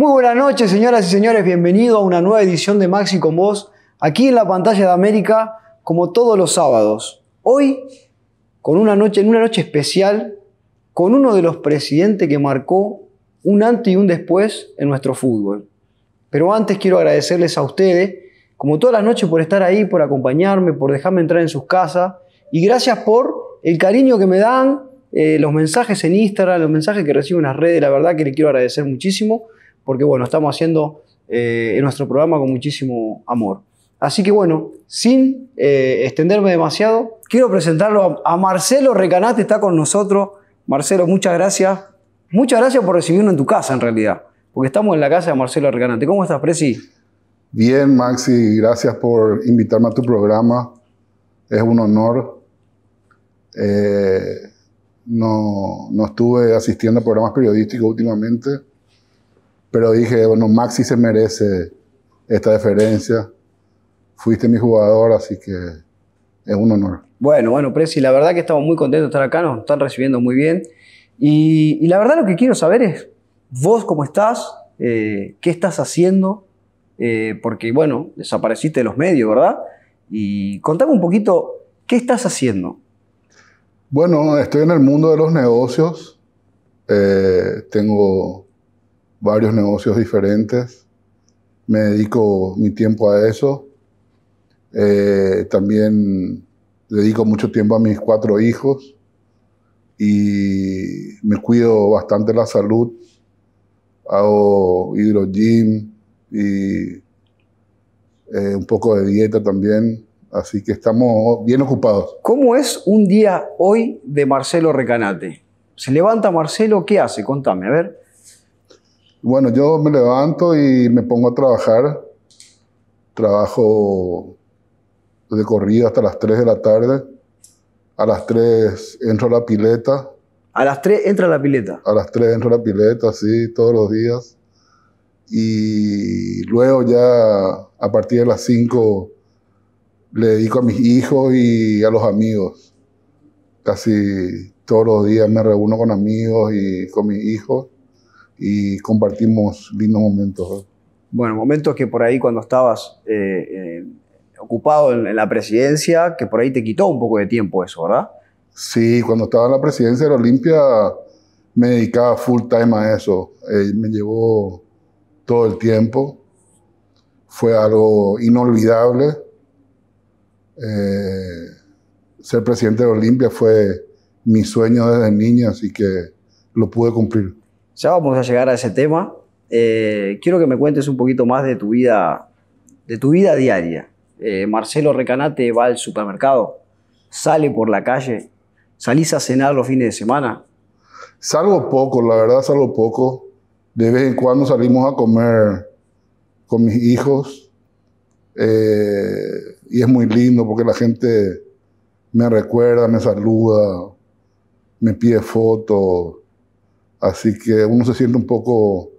Muy buenas noches, señoras y señores. Bienvenido a una nueva edición de Maxi con Vos, aquí en la pantalla de América, como todos los sábados. Hoy, con una noche, en una noche especial, con uno de los presidentes que marcó un antes y un después en nuestro fútbol. Pero antes quiero agradecerles a ustedes, como todas las noches, por estar ahí, por acompañarme, por dejarme entrar en sus casas. Y gracias por el cariño que me dan, eh, los mensajes en Instagram, los mensajes que recibo en las redes, la verdad que les quiero agradecer muchísimo porque bueno, estamos haciendo eh, nuestro programa con muchísimo amor. Así que bueno, sin eh, extenderme demasiado, quiero presentarlo a, Marcelo Recanate, está con nosotros. Marcelo, muchas gracias. Muchas gracias por recibirnos en tu casa, en realidad, porque estamos en la casa de Marcelo Recanate. ¿Cómo estás, Presi? Bien, Maxi, gracias por invitarme a tu programa. Es un honor. Eh, no, no estuve asistiendo a programas periodísticos últimamente pero dije, bueno, Maxi se merece esta deferencia. Fuiste mi jugador, así que es un honor. Bueno, bueno, Presi, la verdad que estamos muy contentos de estar acá, nos están recibiendo muy bien. Y, la verdad lo que quiero saber es, vos cómo estás, eh, qué estás haciendo, eh, porque bueno, desapareciste de los medios, ¿verdad? Y contame un poquito, ¿qué estás haciendo? Bueno, estoy en el mundo de los negocios, eh, tengo varios negocios diferentes. Me dedico mi tiempo a eso. Eh, también dedico mucho tiempo a mis cuatro hijos y me cuido bastante la salud. Hago hidrogym y eh, un poco de dieta también. Así que estamos bien ocupados. ¿Cómo es un día hoy de Marcelo Recanate? ¿Se levanta Marcelo? ¿Qué hace? Contame, a ver. Bueno, yo me levanto y me pongo a trabajar. Trabajo de corrido hasta las 3 de la tarde. A las 3 entro a la pileta. ¿A las 3 entra a la pileta? A las 3 entro a la pileta, sí, todos los días. Y luego ya a partir de las 5 le dedico a mis hijos y a los amigos. Casi todos los días me reúno con amigos y con mis hijos y compartimos lindos momentos. Bueno, momentos que por ahí cuando estabas eh, eh, ocupado en, la presidencia, que por ahí te quitó un poco de tiempo eso, ¿verdad? Sí, cuando estaba en la presidencia de la Olimpia me dedicaba full time a eso. Eh, me llevó todo el tiempo. Fue algo inolvidable. ser presidente de Olimpia fue mi sueño desde niño, así que lo pude cumplir. Ya vamos a llegar a ese tema. Eh, quiero que me cuentes un poquito más de tu vida, de tu vida diaria. Eh, Marcelo Recanate va al supermercado, sale por la calle, salís a cenar los fines de semana. Salgo poco, la verdad salgo poco. De vez en cuando salimos a comer con mis hijos eh, y es muy lindo porque la gente me recuerda, me saluda, me pide fotos Así que uno se siente un poco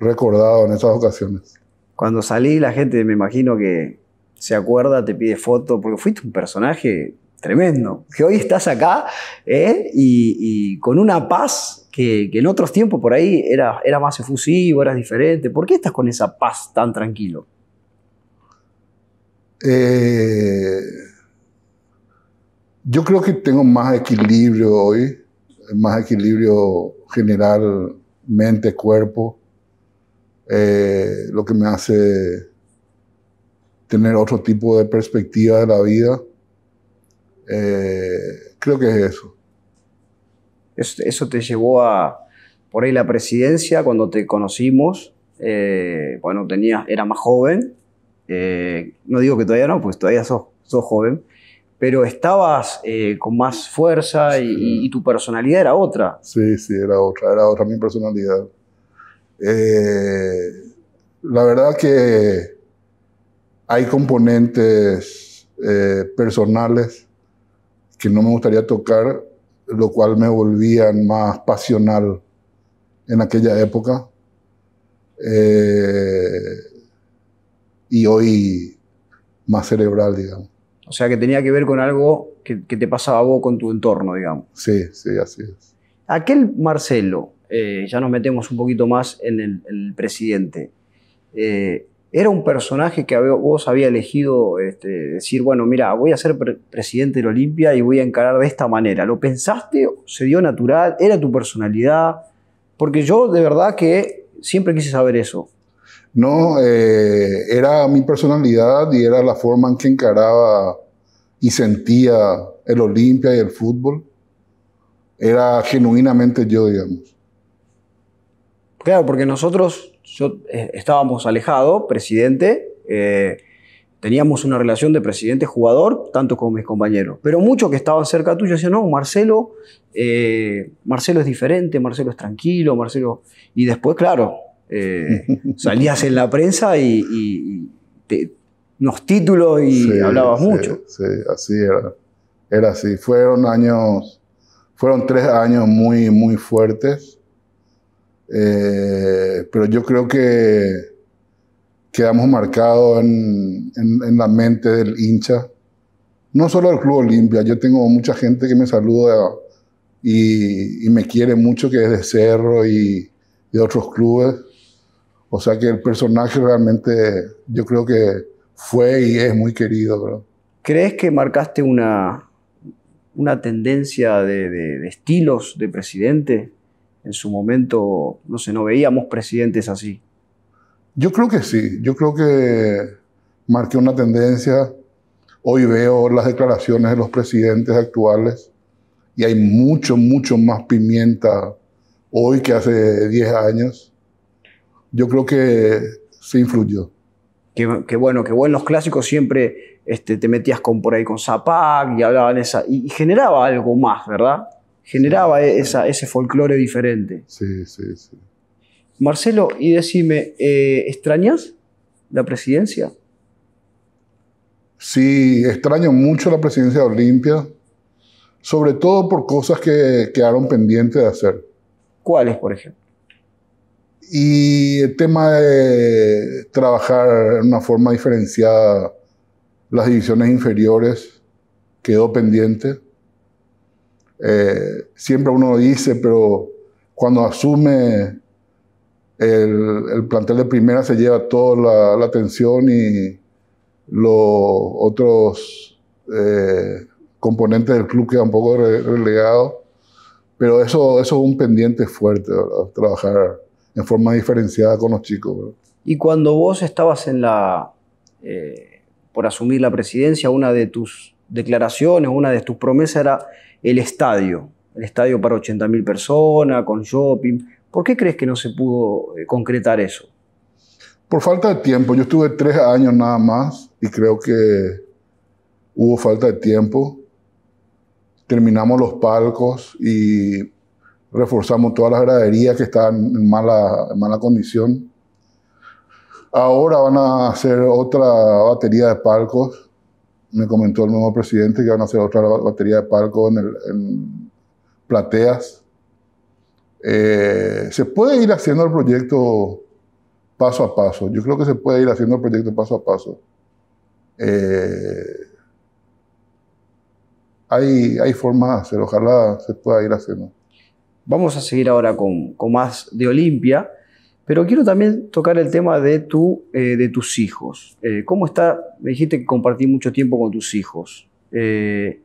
recordado en esas ocasiones. Cuando salí, la gente me imagino que se acuerda, te pide foto, porque fuiste un personaje tremendo. Que hoy estás acá ¿eh? y, con una paz que, en otros tiempos por ahí era, más efusivo, eras diferente. ¿Por qué estás con esa paz tan tranquilo? Eh, yo creo que tengo más equilibrio hoy más equilibrio general mente-cuerpo, eh, lo que me hace tener otro tipo de perspectiva de la vida. Eh, creo que es eso. eso. te llevó a, por ahí, la presidencia cuando te conocimos. Eh, bueno, era más joven. no digo que todavía no, pues todavía sos, sos joven pero estabas eh, con más fuerza y, tu personalidad era otra. Sí, sí, era otra, era otra mi personalidad. Eh, la verdad que hay componentes eh, personales que no me gustaría tocar, lo cual me volvían más pasional en aquella época. y hoy más cerebral, digamos. O sea, que tenía que ver con algo que, te pasaba a vos con tu entorno, digamos. Sí, sí, así es. Aquel Marcelo, eh, ya nos metemos un poquito más en el, presidente, eh, ¿era un personaje que vos había elegido este, decir, bueno, mira, voy a ser presidente de la Olimpia y voy a encarar de esta manera? ¿Lo pensaste? ¿Se dio natural? ¿Era tu personalidad? Porque yo de verdad que siempre quise saber eso. No, eh, era mi personalidad y era la forma en que encaraba y sentía el Olimpia y el fútbol. Era genuinamente yo, digamos. Claro, porque nosotros eh, estábamos alejados, presidente, eh, teníamos una relación de presidente-jugador, tanto con mis compañeros, pero muchos que estaban cerca tuyo decían, no, Marcelo, Marcelo es diferente, Marcelo es tranquilo, Marcelo... Y después, claro, eh, salías en la prensa y, unos títulos y hablabas mucho. Sí, así era. así. Fueron años, fueron tres años muy, muy fuertes. Eh, pero yo creo que quedamos marcados en, la mente del hincha. No solo del Club Olimpia, yo tengo mucha gente que me saluda y, y me quiere mucho, que es de Cerro y de otros clubes. O sea que el personaje realmente yo creo que fue y es muy querido. ¿Crees que marcaste una, una tendencia de, de, de, estilos de presidente? En su momento, no sé, no veíamos presidentes así. Yo creo que sí, yo creo que marqué una tendencia. Hoy veo las declaraciones de los presidentes actuales y hay mucho, mucho más pimienta hoy que hace 10 años yo creo que se influyó. Que, bueno, que bueno. los clásicos siempre este, te metías con, por ahí con Zapac y hablaban esa. Y, generaba algo más, ¿verdad? Generaba esa, ese folclore diferente. Sí, sí, sí. Marcelo, y decime, eh, ¿extrañas la presidencia? Sí, extraño mucho la presidencia de Olimpia, sobre todo por cosas que quedaron pendientes de hacer. ¿Cuáles, por ejemplo? Y el tema de trabajar en una forma diferenciada las divisiones inferiores quedó pendiente. Eh, siempre uno dice, pero cuando asume el, plantel de primera se lleva toda la, atención y los otros eh, componentes del club quedan un poco relegados. Pero eso, es un pendiente fuerte, trabajar en forma diferenciada con los chicos. Y cuando vos estabas en la, eh, por asumir la presidencia, una de tus declaraciones, una de tus promesas era el estadio, el estadio para 80.000 personas, con shopping. ¿Por qué crees que no se pudo eh, concretar eso? Por falta de tiempo. Yo estuve tres años nada más y creo que hubo falta de tiempo. Terminamos los palcos y reforzamos todas las graderías que están en mala, mala condición. Ahora van a hacer otra batería de palcos. Me comentó el mismo presidente que van a hacer otra batería de palcos en, plateas. Eh, se puede ir haciendo el proyecto paso a paso. Yo creo que se puede ir haciendo el proyecto paso a paso. Eh, hay, hay formas de hacerlo. ojalá se pueda ir haciendo. Vamos a seguir ahora con, más de Olimpia, pero quiero también tocar el tema de, tu, eh, de tus hijos. Eh, ¿Cómo está? Me dijiste que compartí mucho tiempo con tus hijos. Eh,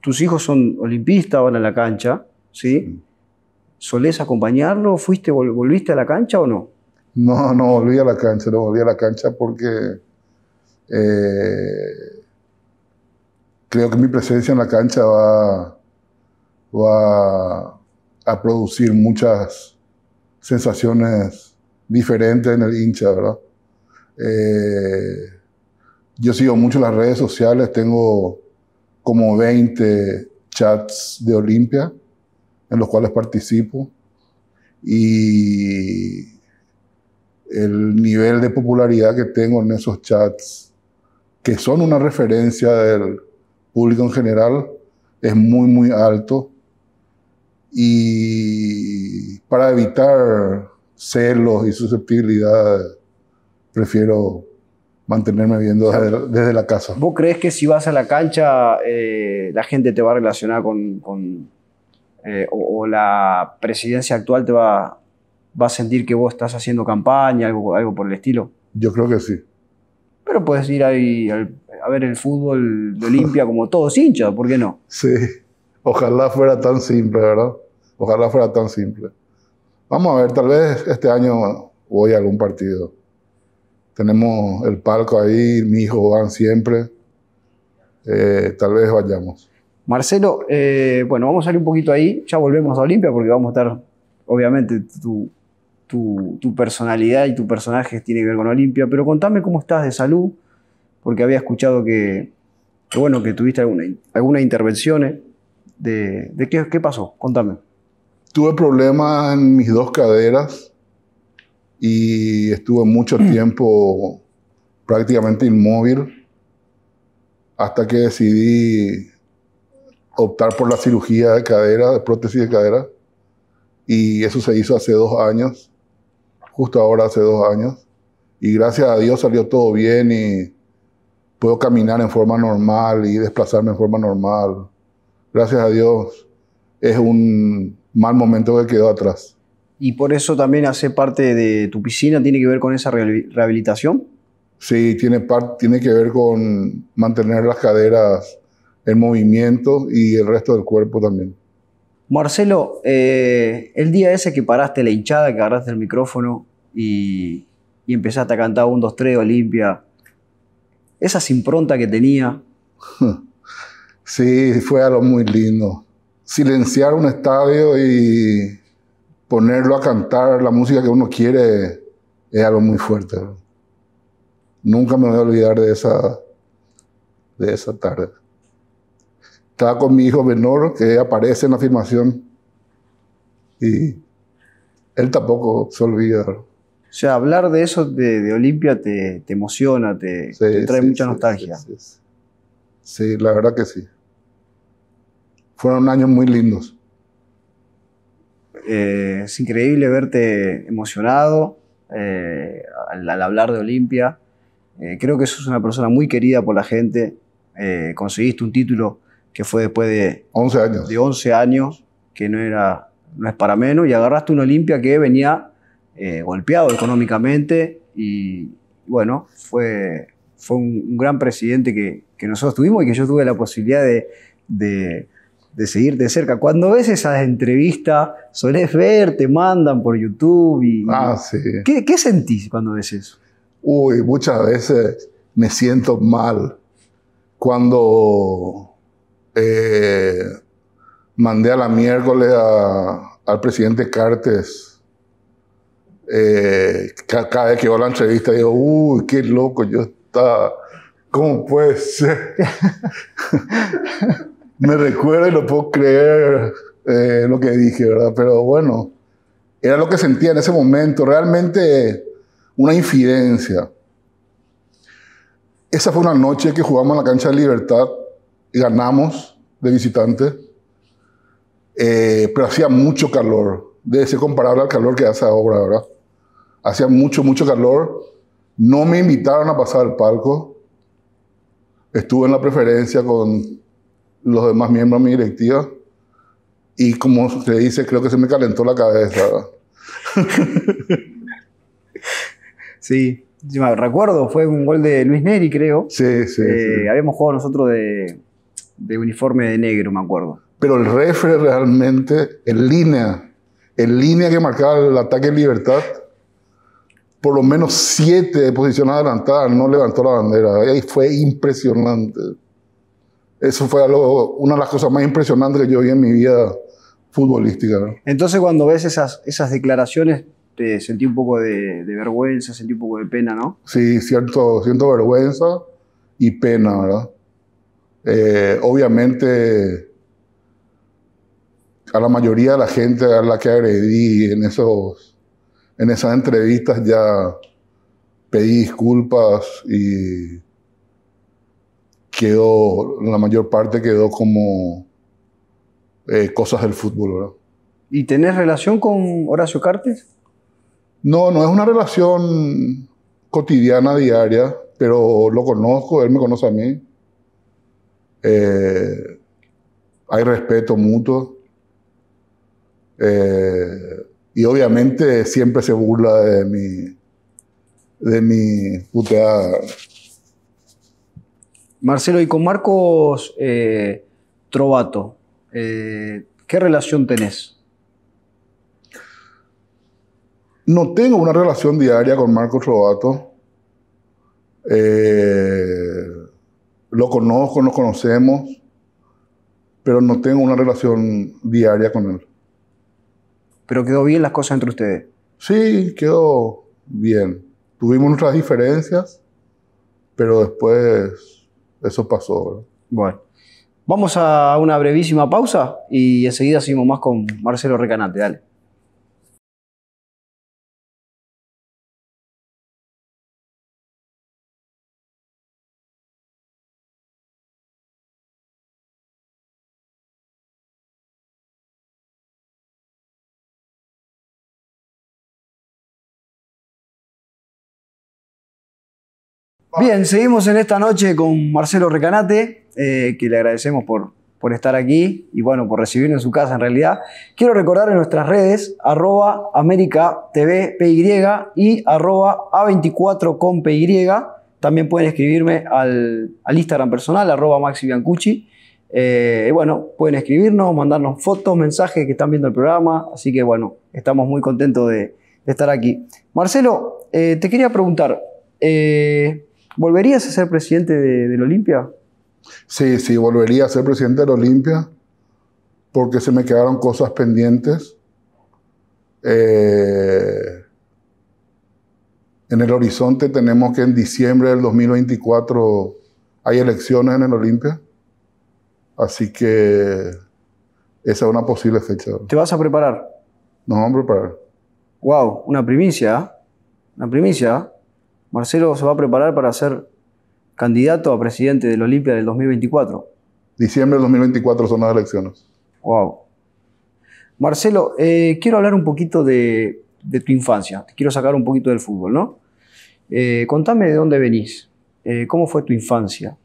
tus hijos son olimpistas, van a la cancha, ¿sí? sí. solés acompañarlo? ¿Fuiste, volviste a la cancha o no? No, no volví a la cancha, no volví a la cancha porque creo que mi presencia en la cancha va, va a producir muchas sensaciones diferentes en el hincha, ¿verdad? Eh, yo sigo mucho las redes sociales, tengo como 20 chats de Olimpia en los cuales participo y el nivel de popularidad que tengo en esos chats, que son una referencia del público en general, es muy, muy alto y para evitar celos y susceptibilidad, prefiero mantenerme viendo desde, la casa. ¿Vos crees que si vas a la cancha eh, la gente te va a relacionar con... Eh, o, la presidencia actual te va, a sentir que vos estás haciendo campaña, algo, algo por el estilo? Yo creo que sí. Pero puedes ir ahí a ver el fútbol de Olimpia como todos hinchas, ¿por qué no? Sí, ojalá fuera tan simple, ¿verdad? Ojalá fuera tan simple. Vamos a ver, tal vez este año voy a algún partido. Tenemos el palco ahí, mi hijo van siempre. Eh, tal vez vayamos. Marcelo, eh, bueno, vamos a salir un poquito ahí, ya volvemos a Olimpia porque vamos a estar, obviamente, tu, personalidad y tu personaje tiene que ver con Olimpia, pero contame cómo estás de salud, porque había escuchado que, bueno, que tuviste alguna, algunas intervenciones. De, qué pasó? Contame tuve problemas en mis dos caderas y estuve mucho mm. tiempo prácticamente inmóvil hasta que decidí optar por la cirugía de cadera, de prótesis de cadera. Y eso se hizo hace dos años, justo ahora hace dos años. Y gracias a Dios salió todo bien y puedo caminar en forma normal y desplazarme en forma normal. Gracias a Dios es un mal momento que quedó atrás. ¿Y por eso también hace parte de tu piscina? ¿Tiene que ver con esa rehabilitación? Sí, tiene, tiene que ver con mantener las caderas en movimiento y el resto del cuerpo también. Marcelo, eh, el día ese que paraste la hinchada, que agarraste el micrófono y, empezaste a cantar un, dos, tres, Olimpia, Esa impronta que tenía. Sí, fue algo muy lindo silenciar un estadio y ponerlo a cantar la música que uno quiere es algo muy fuerte. Nunca me voy a olvidar de esa, de esa tarde. Estaba con mi hijo menor que aparece en la filmación y él tampoco se olvida. O sea, hablar de eso de, Olimpia te, emociona, te, trae mucha nostalgia. sí, la verdad que sí. Fueron años muy lindos. Eh, es increíble verte emocionado eh, al, hablar de Olimpia. Eh, creo que sos una persona muy querida por la gente. conseguiste un título que fue después de 11 años, de 11 años que no, era, no es para menos, y agarraste un Olimpia que venía golpeado económicamente y bueno, fue, fue un, gran presidente que, que, nosotros tuvimos y que yo tuve la posibilidad de de seguirte cerca. Cuando ves esas entrevistas, solés ver, te mandan por YouTube. Y, ah, sí. ¿Qué, sentís cuando ves eso? Uy, muchas veces me siento mal. Cuando eh, mandé a la miércoles al presidente Cartes, eh, cada vez que veo la entrevista, digo, uy, qué loco, yo está, ¿cómo puede ser? me recuerda y no puedo creer eh, lo que dije, ¿verdad? Pero bueno, era lo que sentía en ese momento, realmente una infidencia. Esa fue una noche que jugamos en la cancha de Libertad, y ganamos de visitante, eh, pero hacía mucho calor, debe ser comparable al calor que hace ahora, ¿verdad? Hacía mucho, mucho calor, no me invitaron a pasar al palco, estuve en la preferencia con los demás miembros de mi directiva. Y como se dice, creo que se me calentó la cabeza. sí, recuerdo, fue un gol de Luis Neri, creo. Sí, eh, sí, Habíamos jugado nosotros de, de, uniforme de negro, me acuerdo. Pero el refre realmente, en línea, en línea que marcaba el ataque en libertad, por lo menos siete de posición adelantadas no levantó la bandera. Y ahí fue impresionante. Eso fue una de las cosas más impresionantes que yo vi en mi vida futbolística. Entonces, cuando ves esas, esas declaraciones, te sentí un poco de, vergüenza, sentí un poco de pena, ¿no? Sí, cierto, siento vergüenza y pena, ¿verdad? Eh, obviamente, a la mayoría de la gente a la que agredí en, esos, en esas entrevistas ya pedí disculpas y quedó, la mayor parte quedó como eh, cosas del fútbol, ¿Y tenés relación con Horacio Cartes? No, no es una relación cotidiana, diaria, pero lo conozco, él me conoce a mí. Eh, hay respeto mutuo. Eh, y obviamente siempre se burla de mi, de mi puteada Marcelo, y con Marcos eh, Trovato, eh, ¿qué relación tenés? No tengo una relación diaria con Marcos Trovato. Eh, lo conozco, nos conocemos, pero no tengo una relación diaria con él. ¿Pero quedó bien las cosas entre ustedes? Sí, quedó bien. Tuvimos nuestras diferencias, pero después eso pasó. Bueno, vamos a una brevísima pausa y enseguida seguimos más con Marcelo Recanate. Dale. Bien, seguimos en esta noche con Marcelo Recanate, eh, que le agradecemos por, por estar aquí y bueno, por recibirnos en su casa en realidad. Quiero recordar en nuestras redes, arroba América TV y arroba A24 con PY. También pueden escribirme al, Instagram personal, arroba Maxi eh, bueno, pueden escribirnos, mandarnos fotos, mensajes que están viendo el programa. Así que bueno, estamos muy contentos de, estar aquí. Marcelo, eh, te quería preguntar. Eh, ¿Volverías a ser presidente de, la Olimpia? Sí, sí, volvería a ser presidente de la Olimpia porque se me quedaron cosas pendientes eh, en el horizonte. Tenemos que en diciembre del 2024 hay elecciones en el Olimpia, así que esa es una posible fecha. ¿Te vas a preparar? Nos vamos a preparar. Wow, una primicia, ¿eh? una primicia. ¿eh? Marcelo se va a preparar para ser candidato a presidente de del Olimpia del 2024. Diciembre del 2024 son las elecciones. Wow. Marcelo, eh, quiero hablar un poquito de, tu infancia. Te quiero sacar un poquito del fútbol, ¿no? Eh, contame de dónde venís. Eh, ¿Cómo fue tu infancia?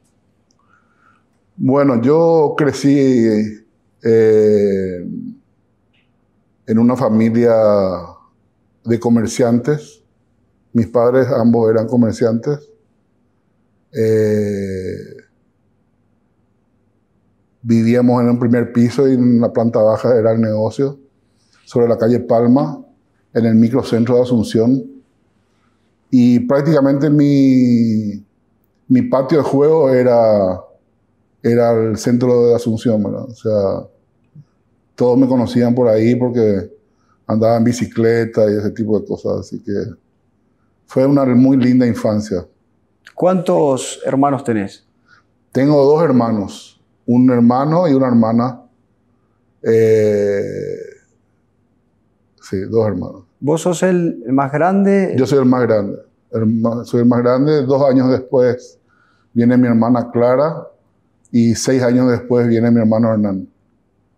Bueno, yo crecí en una familia de comerciantes mis padres ambos eran comerciantes. Eh, vivíamos en un primer piso y en la planta baja era el negocio, sobre la calle Palma, en el microcentro de Asunción. Y prácticamente mi, mi patio de juego era, era el centro de Asunción, O sea, todos me conocían por ahí porque andaba en bicicleta y ese tipo de cosas, así que... Fue una muy linda infancia. ¿Cuántos hermanos tenés? Tengo dos hermanos, un hermano y una hermana. Eh, sí, dos hermanos. ¿Vos sos el más grande? Yo soy el más grande. soy el más grande. Dos años después viene mi hermana Clara y seis años después viene mi hermano Hernán.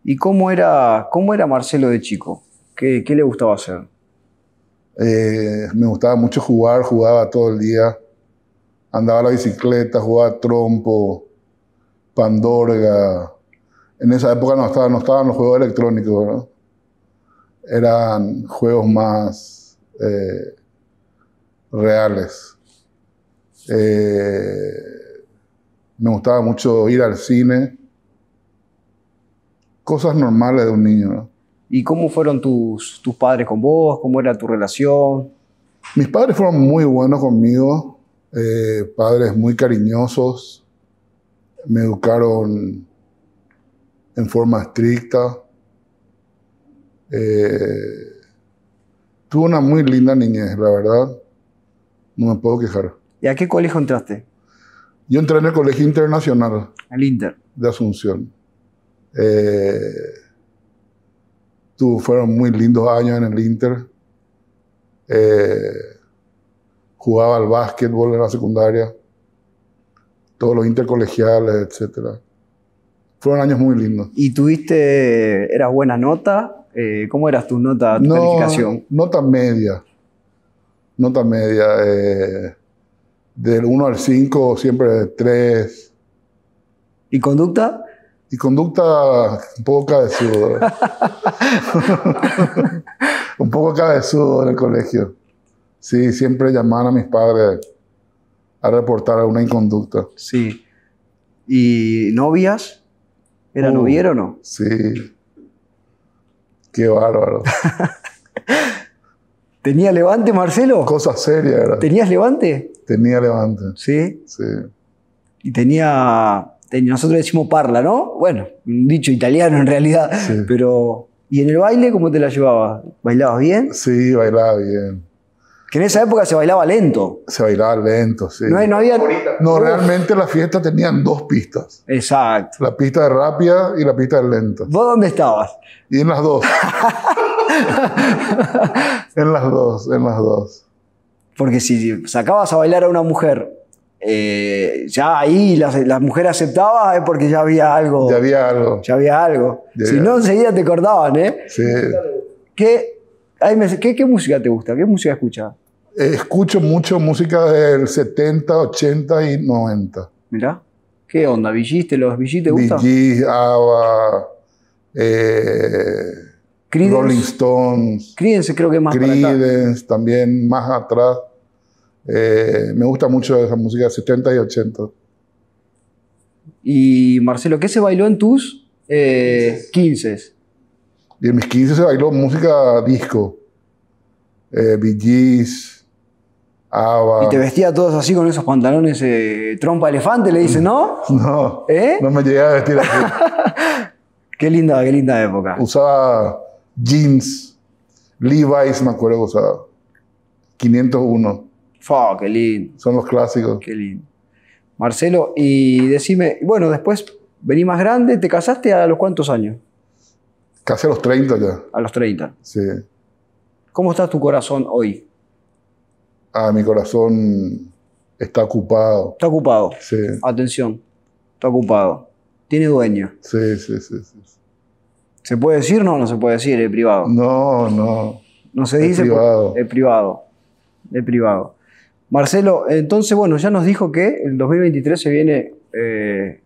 ¿Y cómo era, cómo era Marcelo de chico? qué le gustaba hacer? Eh, me gustaba mucho jugar, jugaba todo el día. Andaba a la bicicleta, jugaba trompo, pandorga. En esa época no estaban, no los juegos electrónicos, Eran juegos más eh, reales. Eh, me gustaba mucho ir al cine. Cosas normales de un niño, ¿no? ¿Y cómo fueron tus, padres con vos? ¿Cómo era tu relación? Mis padres fueron muy buenos conmigo, eh, padres muy cariñosos, me educaron en forma estricta. Eh, tuve una muy linda niñez, la verdad, no me puedo quejar. ¿Y a qué colegio entraste? Yo entré en el Colegio Internacional. Al Inter. De Asunción. Eh, fueron muy lindos años en el Inter. Eh, jugaba al básquetbol en la secundaria, todos los intercolegiales, etc. Fueron años muy lindos. ¿Y tuviste, eras buena nota? Eh, ¿Cómo eras tu nota, tu no, calificación? Nota media. Nota media. Eh, del 1 al 5, siempre 3. ¿Y conducta? y conducta un poco cabezudo. un poco cabezudo en el colegio. Sí, siempre llamaban a mis padres a reportar alguna inconducta. Sí. ¿Y novias? ¿Era uh, o no? Sí. Qué bárbaro. ¿Tenía levante, Marcelo? Cosa seria era. ¿Tenías levante? Tenía levante. ¿Sí? Sí. ¿Y tenía nosotros decimos parla, ¿no? Bueno, un dicho italiano en realidad, pero... ¿Y en el baile cómo te la llevabas? ¿Bailabas bien? Sí, bailaba bien. Que en esa época se bailaba lento. Se bailaba lento, sí. No, había... No, realmente la fiesta tenían dos pistas. Exacto. La pista de rápida y la pista de lento. ¿Vos dónde estabas? Y en las dos. en las dos, en las dos. Porque si sacabas a bailar a una mujer eh, ya ahí las mujeres mujer aceptaba eh, porque ya había algo. Ya había algo. Ya había algo. si no, enseguida te cortaban, ¿eh? Sí. ¿Qué, me, ¿qué, música te gusta? ¿Qué música escuchas? escucho mucho música del 70, 80 y 90. Mirá. ¿Qué onda? ¿Villiste? ¿Los Villis te gustan? Villis, ABBA, eh, Rolling Stones. Creedence creo que más Creedence, también más atrás. Eh, me gusta mucho esa música de 70 y 80. Y Marcelo, ¿qué se bailó en tus 15? Eh, y en mis 15 se bailó música disco. Eh, Ava. Y te vestías todos así con esos pantalones eh, trompa elefante, le dice No. ¿Eh? No me llegué a vestir así. qué linda, qué linda época. Usaba jeans, Levi's, me acuerdo que usaba. 501. ¡Fuck! qué lindo. Son los clásicos. Qué lindo. Marcelo, y decime, bueno, después vení más grande, ¿te casaste a los cuántos años? Casi a los 30 ya. A los 30. Sí. ¿Cómo está tu corazón hoy? Ah, mi corazón está ocupado. Está ocupado. Sí. Atención, está ocupado. Tiene dueño. Sí, sí, sí. sí. ¿Se puede decir? No, no se puede decir, es privado. No, no. No se dice. Privado. Es privado. Es privado. Marcelo, entonces, bueno, ya nos dijo que el 2023 se viene, eh,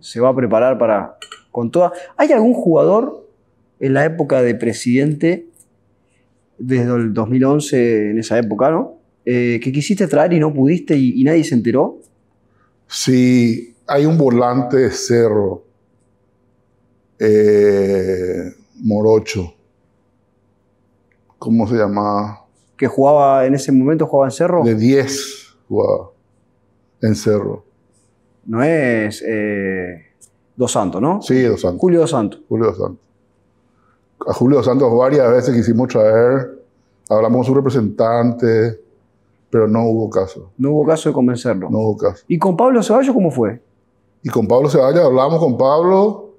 se va a preparar para, con toda... ¿Hay algún jugador en la época de presidente, desde el 2011, en esa época, ¿no? Eh, que quisiste traer y no pudiste y, nadie se enteró? Sí, hay un volante de cerro, eh, morocho. ¿Cómo se llamaba? que jugaba en ese momento, jugaba en Cerro? De 10 jugaba en Cerro. No es eh, Dos Santos, ¿no? Sí, Dos Santos. Julio Dos Santos. Julio Dos Santos. A Julio Dos Santos varias veces quisimos traer, hablamos con su representante, pero no hubo caso. No hubo caso de convencerlo. No hubo caso. ¿Y con Pablo Ceballos cómo fue? Y con Pablo Ceballos hablamos con Pablo.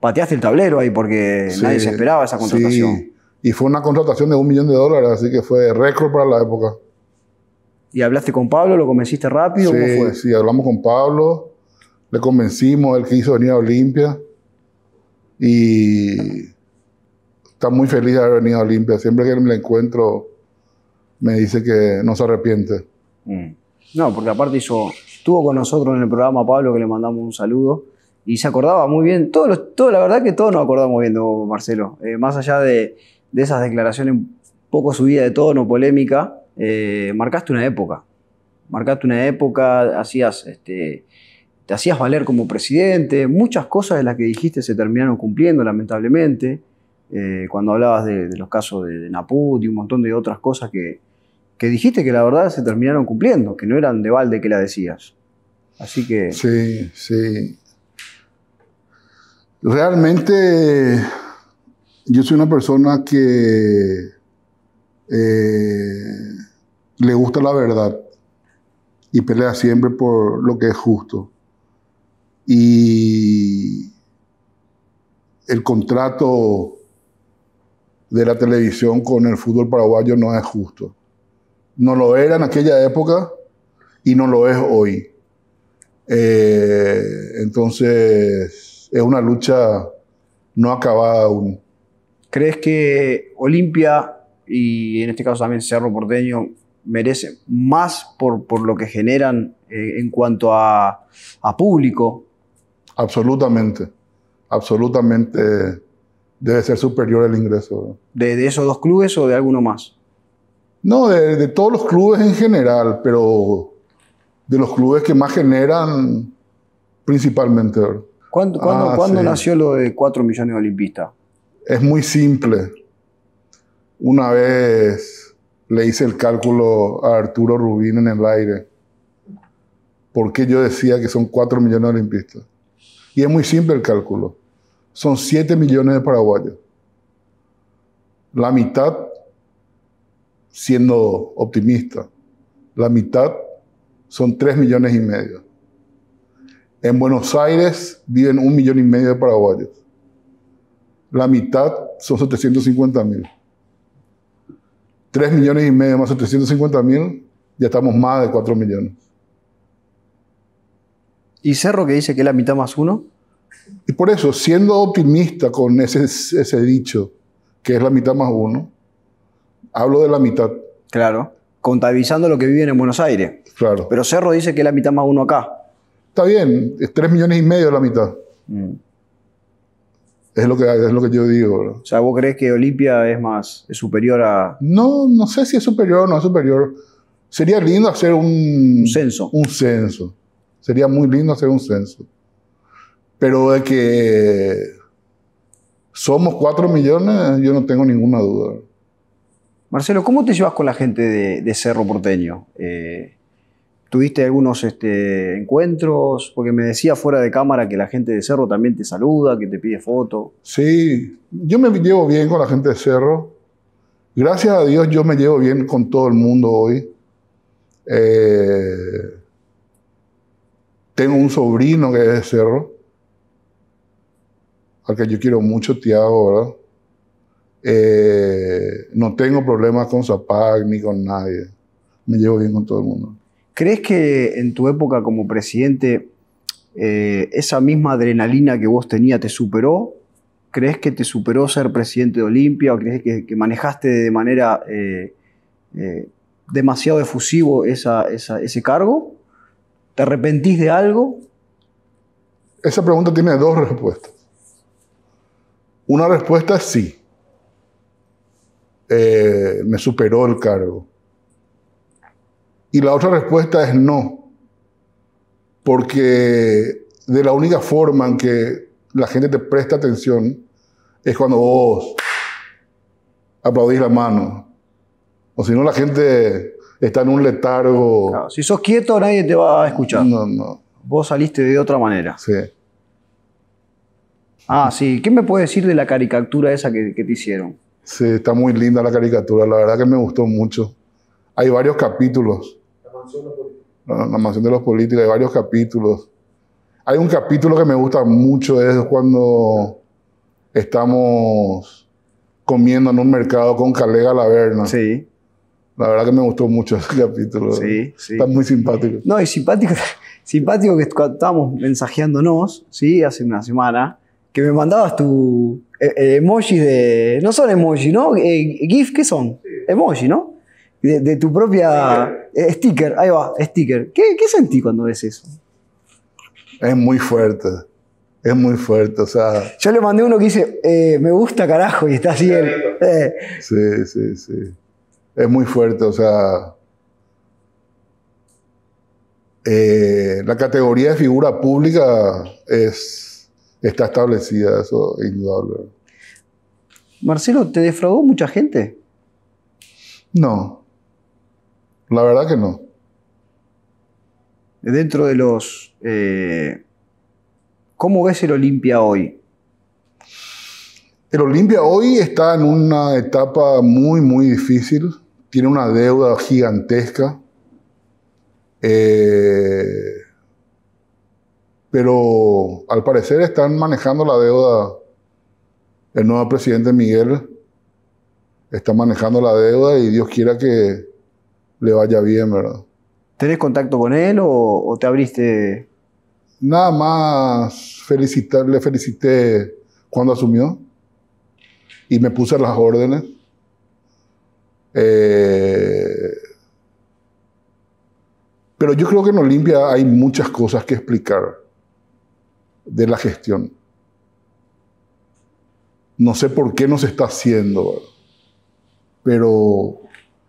Pateaste el tablero ahí porque nadie se esperaba esa contratación. Sí. Y fue una contratación de un millón de dólares, así que fue récord para la época. ¿Y hablaste con Pablo? ¿Lo convenciste rápido? Sí, sí, hablamos con Pablo, le convencimos, él quiso venir a Olimpia. Y está muy feliz de haber venido a Olimpia. Siempre que me encuentro, me dice que no se arrepiente. Mm. No, porque aparte hizo, estuvo con nosotros en el programa Pablo, que le mandamos un saludo, y se acordaba muy bien, todo, todo la verdad que todos nos acordamos bien, Marcelo, eh, más allá de, de esas declaraciones poco subida de tono, polémica, eh, marcaste una época. Marcaste una época, hacías, este, te hacías valer como presidente. Muchas cosas de las que dijiste se terminaron cumpliendo, lamentablemente. Eh, cuando hablabas de, los casos de, Naput y un montón de otras cosas que, que dijiste que la verdad se terminaron cumpliendo, que no eran de balde que la decías. Así que. Sí, sí. Realmente yo soy una persona que eh, le gusta la verdad y pelea siempre por lo que es justo. Y el contrato de la televisión con el fútbol paraguayo no es justo. No lo era en aquella época y no lo es hoy. Eh, entonces, es una lucha no acabada aún. ¿Crees que Olimpia y en este caso también Cerro Porteño merecen más por, lo que generan eh, en cuanto a, a, público? Absolutamente, absolutamente eh, debe ser superior el ingreso. ¿De, esos dos clubes o de alguno más? No, de, todos los clubes en general, pero de los clubes que más generan principalmente. ¿Cuándo, ¿cuándo ah, nació lo de 4 millones de olimpistas? Es muy simple. Una vez le hice el cálculo a Arturo Rubín en el aire. porque yo decía que son 4 millones de olimpistas? Y es muy simple el cálculo. Son 7 millones de paraguayos. La mitad, siendo optimista, la mitad son 3 millones y medio. En Buenos Aires viven un millón y medio de paraguayos. La mitad son 750 mil. 3 millones y medio más 750 mil, ya estamos más de 4 millones. ¿Y Cerro que dice que es la mitad más uno? Y por eso, siendo optimista con ese, dicho, que es la mitad más uno, hablo de la mitad. Claro, contabilizando lo que viven en Buenos Aires. Claro. Pero Cerro dice que es la mitad más uno acá. Está bien, es 3 millones y medio la mitad. Mm. Es lo que, es lo que yo digo. O sea, ¿vos crees que Olimpia es más superior a...? No, no sé si es superior o no es superior. Sería lindo hacer un... Un censo. Un censo. Sería muy lindo hacer un censo. Pero de que somos cuatro millones, yo no tengo ninguna duda. Marcelo, ¿cómo te llevas con la gente de, de Cerro Porteño? Eh, ¿Tuviste algunos este, encuentros? Porque me decía fuera de cámara que la gente de Cerro también te saluda, que te pide fotos. Sí, yo me llevo bien con la gente de Cerro. Gracias a Dios yo me llevo bien con todo el mundo hoy. Eh, tengo un sobrino que es de Cerro, al que yo quiero mucho, Tiago, ¿verdad? Eh, no tengo problemas con Zapac ni con nadie. Me llevo bien con todo el mundo. ¿Crees que en tu época como presidente eh, esa misma adrenalina que vos tenías te superó? ¿Crees que te superó ser presidente de Olimpia o crees que, manejaste de manera eh, eh, demasiado efusivo ese cargo? ¿Te arrepentís de algo? Esa pregunta tiene dos respuestas. Una respuesta es sí. me superó el cargo y la otra respuesta es no, porque de la única forma en que la gente te presta atención es cuando vos aplaudís la mano. O si no, la gente está en un letargo. si sos quieto, nadie te va a escuchar. No, no. Vos saliste de otra manera. Sí. Ah, sí. ¿Qué me puede decir de la caricatura esa que te hicieron? Sí, está muy linda la caricatura. La verdad que me gustó mucho. Hay varios capítulos. La, mansión de los políticos, hay varios capítulos. Hay un capítulo que me gusta mucho, es cuando estamos comiendo en un mercado con Calega Laverna. Sí. La verdad que me gustó mucho ese capítulo. Sí, Está muy simpático. No, y simpático, simpático que estábamos mensajeándonos, ¿sí? Hace una semana, que me mandabas tu eh, eh, emoji de... No son emoji, ¿no? Eh, GIF, ¿qué son? Emoji, ¿no? de tu propia... Eh, sticker, ahí va, sticker. ¿Qué, sentí cuando ves eso? Es muy fuerte. Es muy fuerte, o sea. Yo le mandé uno que dice, eh, me gusta carajo, y está así. Eh. Sí, sí, sí. Es muy fuerte, o sea. la categoría de figura pública es, está establecida, eso es indudable. Marcelo, ¿te defraudó mucha gente? No, la verdad que no. Dentro de los... Eh, ¿Cómo ves el Olimpia hoy? El Olimpia hoy está en una etapa muy, muy difícil. Tiene una deuda gigantesca. Eh, pero al parecer están manejando la deuda. El nuevo presidente Miguel está manejando la deuda y Dios quiera que le vaya bien, ¿verdad? ¿Tenés contacto con él o, te abriste? Nada más felicitar, le felicité cuando asumió y me puse las órdenes. Eh, pero yo creo que en Olimpia hay muchas cosas que explicar de la gestión. No sé por qué no se está haciendo, pero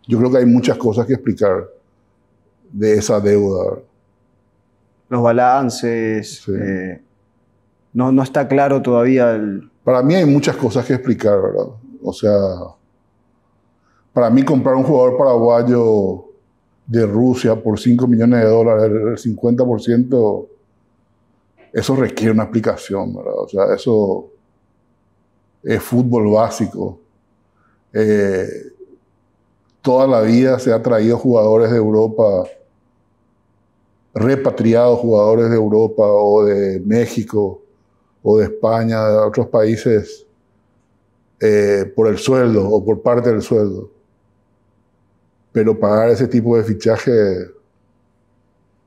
yo creo que hay muchas cosas que explicar de esa deuda. Los balances. Eh, no, no está claro todavía Para mí hay muchas cosas que explicar, ¿verdad? O sea, para mí comprar un jugador paraguayo de Rusia por 5 millones de dólares, el 50%, eso requiere una explicación, ¿verdad? O sea, eso es fútbol básico. Eh, toda la vida se ha traído jugadores de Europa, repatriados jugadores de Europa o de México o de España, de otros países, eh, por el sueldo o por parte del sueldo. Pero pagar ese tipo de fichaje,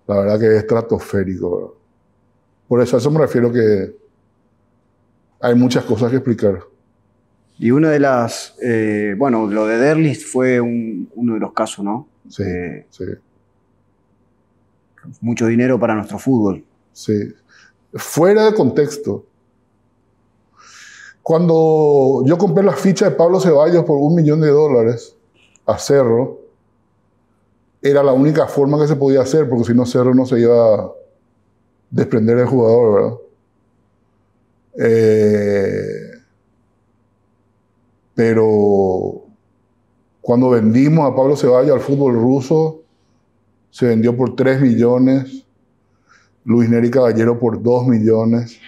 la verdad que es estratosférico. Por eso a eso me refiero que hay muchas cosas que explicar. Y una de las, eh, bueno, lo de Derlis fue uno de los casos, ¿no? Sí, sí. Mucho dinero para nuestro fútbol. Sí. Fuera de contexto. Cuando yo compré la ficha de Pablo Ceballos por un millón de dólares a Cerro, era la única forma que se podía hacer, porque si no Cerro no se iba a desprender del jugador, ¿verdad? Eh, pero cuando vendimos a Pablo Ceballos al fútbol ruso, se vendió por 3 millones, Luis Neri Caballero por 2 millones.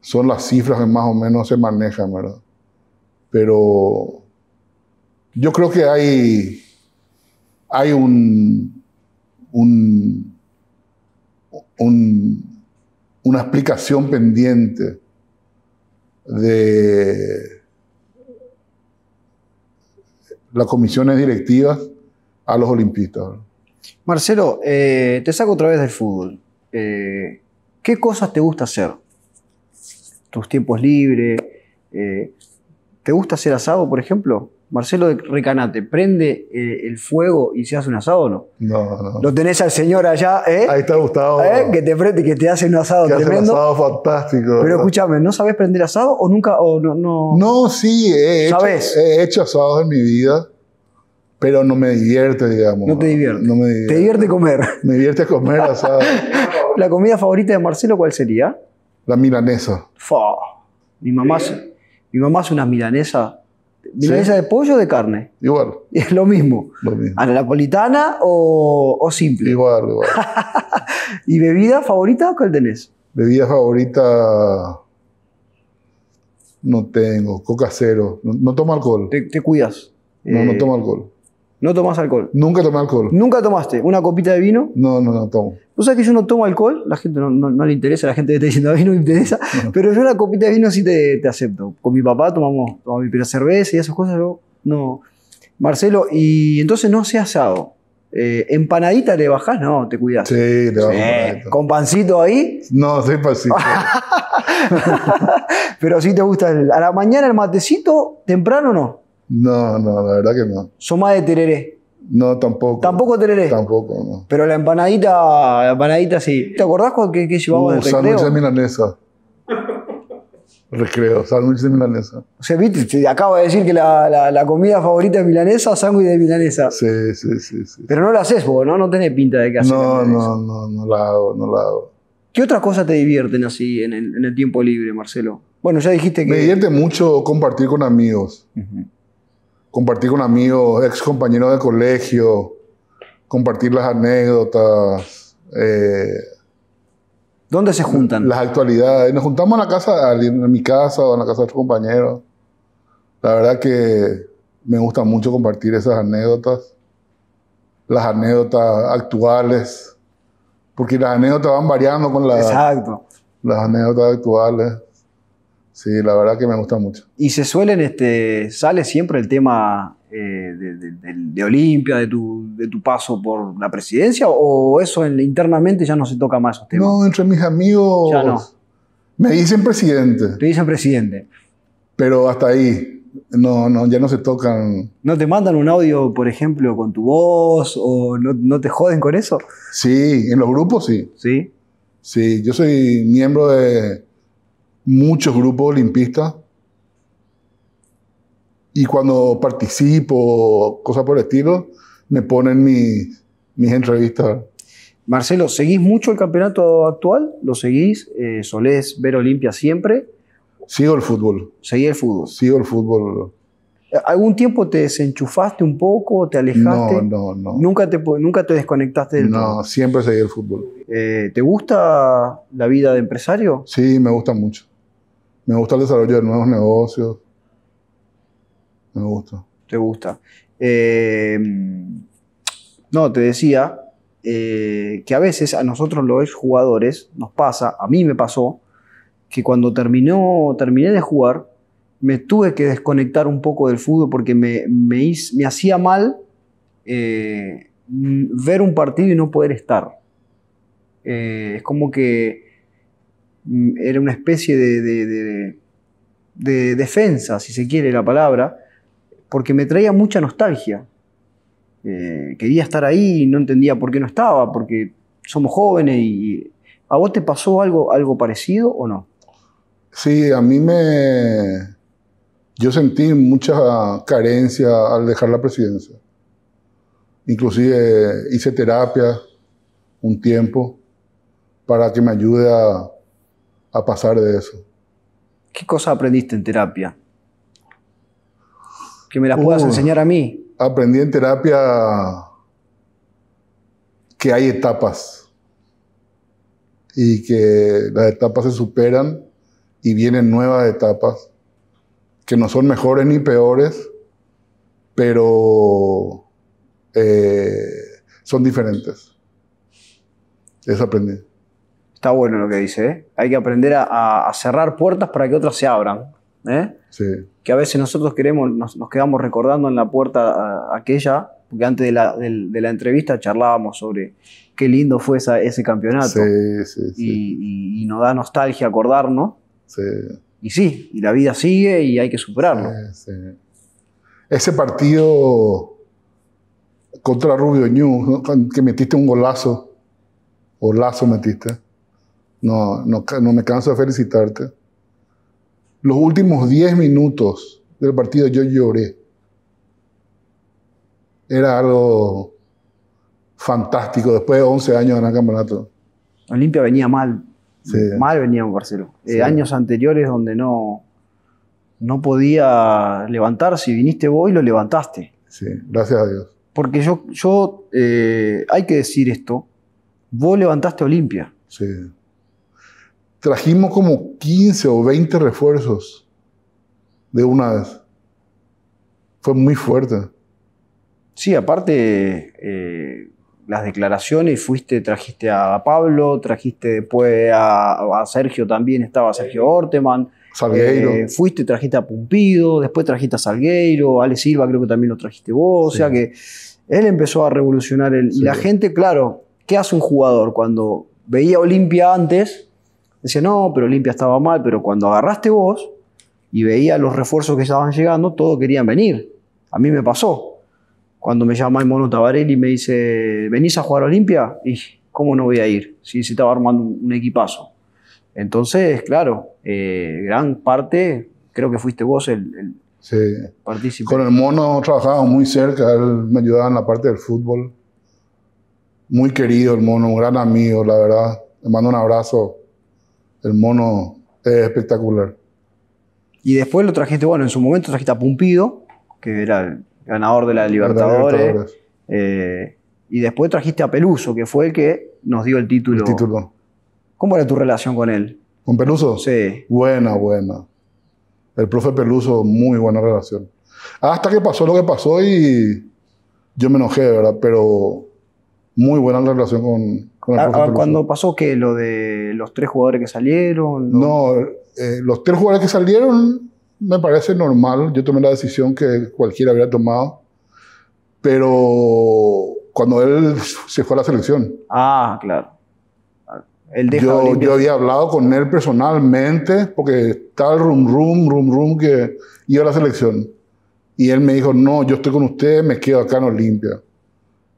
Son las cifras que más o menos se manejan, ¿verdad? Pero yo creo que hay, hay un una explicación pendiente de las comisiones directivas a los olimpistas. Marcelo, eh, te saco otra vez del fútbol. Eh, ¿Qué cosas te gusta hacer? ¿Tus tiempos libres? Eh, ¿Te gusta hacer asado, por ejemplo? Marcelo Recanate, ¿prende eh, el fuego y se hace un asado o no? No, no. Lo tenés al señor allá, ¿eh? Ahí está Gustavo. ¿Eh? Que te prende, que te hace un asado que tremendo. un asado fantástico. Pero escúchame, ¿no sabés prender asado o nunca? O no, no... no, sí, he hecho, he hecho asados en mi vida, pero no me divierte, digamos. No te divierte. divierte. Te divierte comer. Me divierte comer asado. ¿La comida favorita de Marcelo cuál sería? La milanesa. Mi mamá, ¿Sí? mi mamá hace ¿Milanesa de pollo o de carne? Igual. Es lo mismo. Lo mismo. ¿A la napolitana o, simple? Igual, igual. ¿Y bebida favorita o cuál tenés? Bebida favorita. No tengo, coca cero. No, tomo alcohol. Te, cuidas. No, no eh, tomo alcohol. No tomas alcohol. Nunca tomé alcohol. ¿Nunca tomaste una copita de vino? No, no, no tomo. ¿Vos sabes que yo no tomo alcohol? La gente no, le interesa, la gente que está diciendo a mí no le interesa. Pero yo la copita de vino sí te, acepto. Con mi papá tomamos, tomamos cerveza y esas cosas. Yo no. Marcelo, y entonces no sé asado. Eh, ¿Empanadita le bajás? No, te cuidas. Sí, le bajas. ¿Con pancito ahí? No, soy pancito. Pero sí te gusta. El, ¿A la mañana el matecito temprano no? No, no, la verdad que no. Soma de tereré. No, tampoco. ¿Tampoco tereré? Tampoco, no. Pero la empanadita, la empanadita sí. ¿Te acordás con qué, llevamos uh, de uh, recreo? Sándwich de milanesa. Recreo, sándwich de milanesa. O sea, viste, te acabo de decir que la, comida favorita es milanesa, sándwich de milanesa. Sí, sí, sí, sí. Pero no la haces vos, ¿no? No tenés pinta de que haces. No, no, no, no la hago, no la hago. ¿Qué otras cosas te divierten así en el, tiempo libre, Marcelo? Bueno, ya dijiste que... Me divierte mucho compartir con amigos compartir con amigos, ex compañeros de colegio, compartir las anécdotas. Eh, ¿Dónde se juntan? Las actualidades. Nos juntamos en la casa en mi casa o en la casa de otro compañeros. La verdad que me gusta mucho compartir esas anécdotas, las anécdotas actuales, porque las anécdotas van variando con la Exacto. Las anécdotas actuales. Sí, la verdad que me gusta mucho. ¿Y se suelen, este, sale siempre el tema eh, de, Olimpia, de tu, de tu paso por la presidencia? ¿O eso internamente ya no se toca más esos temas? No, entre mis amigos. Ya no. Me dicen presidente. Te dicen presidente. Pero hasta ahí. No, no, ya no se tocan. ¿No te mandan un audio, por ejemplo, con tu voz? ¿O no te joden con eso? Sí, en los grupos sí. Sí. Sí, yo soy miembro de muchos grupos olimpistas. Y cuando participo, cosas por el estilo, me ponen mis, entrevistas. Marcelo, ¿seguís mucho el campeonato actual? ¿Lo seguís? Eh, ¿Solés ver Olimpia siempre? Sigo el fútbol. ¿Seguí el fútbol? Sigo el fútbol. ¿Algún tiempo te desenchufaste un poco? ¿Te alejaste? No, no, no. ¿Nunca te, nunca te desconectaste del No, siempre seguí el fútbol. Eh, ¿Te gusta la vida de empresario? Sí, me gusta mucho. Me gusta el desarrollo de nuevos negocios. Me gusta. Te gusta. Eh, no, te decía eh, que a veces a nosotros los jugadores nos pasa, a mí me pasó, que cuando terminó, terminé de jugar, me tuve que desconectar un poco del fútbol porque me, me, hacía mal eh, ver un partido y no poder estar. es como que Mm, era una especie de, defensa, si se quiere la palabra, porque me traía mucha nostalgia. Eh, quería estar ahí, no entendía por qué no estaba, porque somos jóvenes y... ¿A vos te pasó algo, algo parecido o no? Sí, a mí me... Yo sentí mucha carencia al dejar la presidencia. Inclusive hice terapia un tiempo para que me ayude a, a pasar de eso. ¿Qué cosa aprendiste en terapia? Que me las puedas uh. enseñar a mí. Aprendí en terapia que hay etapas y que las etapas se superan y vienen nuevas etapas que no son mejores ni peores, pero eh, son diferentes. Eso aprendí. Está bueno lo que dice, ¿eh? Hay que aprender a, cerrar puertas para que otras se abran. ¿eh? Sí. Que a veces nosotros queremos, nos, quedamos recordando en la puerta aquella, porque antes de la, entrevista charlábamos sobre qué lindo fue ese campeonato. Sí, sí, y, y, nos da nostalgia acordarnos. Y sí, y la vida sigue y hay que superarlo. Ese partido contra Rubio Ñu, que metiste un golazo, golazo metiste. No, no, me canso de felicitarte. Los últimos 10 minutos del partido yo lloré. Era algo fantástico después de 11 años en el campeonato. Olimpia venía mal. Mal venía en Barcelona. Eh, años anteriores donde no, no podía levantarse, Si viniste vos y lo levantaste. Sí, gracias a Dios. Porque yo, yo eh, hay que decir esto, vos levantaste Olimpia. Sí trajimos como 15 o 20 refuerzos de una vez. Fue muy fuerte. Sí, aparte eh, las declaraciones, fuiste, trajiste a Pablo, trajiste después a, Sergio también, estaba Sergio eh, Orteman. Salgueiro. Eh, fuiste, trajiste a Pumpido, después trajiste a Salgueiro, Ale Silva creo que también lo trajiste vos, o sea que él empezó a revolucionar el... Y la gente, claro, ¿qué hace un jugador cuando veía Olimpia antes? Decía, no, pero Olimpia estaba mal, pero cuando agarraste vos y veía los refuerzos que estaban llegando, todos querían venir. A mí me pasó. Cuando me llama el mono Tabarelli y me dice, ¿venís a jugar a Olimpia? Y, ¿cómo no voy a ir? Si estaba armando un equipazo. Entonces, claro, eh, gran parte, creo que fuiste vos el, el Con el mono trabajaba muy cerca, él me ayudaba en la parte del fútbol. Muy querido el mono, un gran amigo, la verdad. Le mando un abrazo el mono es espectacular. Y después lo trajiste, bueno, en su momento trajiste a Pumpido, que era el ganador de la Libertadores. Eh, y después trajiste a Peluso, que fue el que nos dio el título. El título. ¿Cómo era tu relación con él? ¿Con Peluso? Sí. Buena, buena. El profe Peluso, muy buena relación. Hasta que pasó lo que pasó y yo me enojé, ¿verdad? Pero muy buena la relación con, con ah, ah, ¿Cuándo pasó que lo de los tres jugadores que salieron? No, eh, los tres jugadores que salieron me parece normal. Yo tomé la decisión que cualquiera habría tomado. Pero cuando él se fue a la selección. Ah, claro. yo, yo, había hablado con él personalmente porque estaba rum rum, rum rum que iba a la selección. Y él me dijo, no, yo estoy con usted, me quedo acá en Olimpia.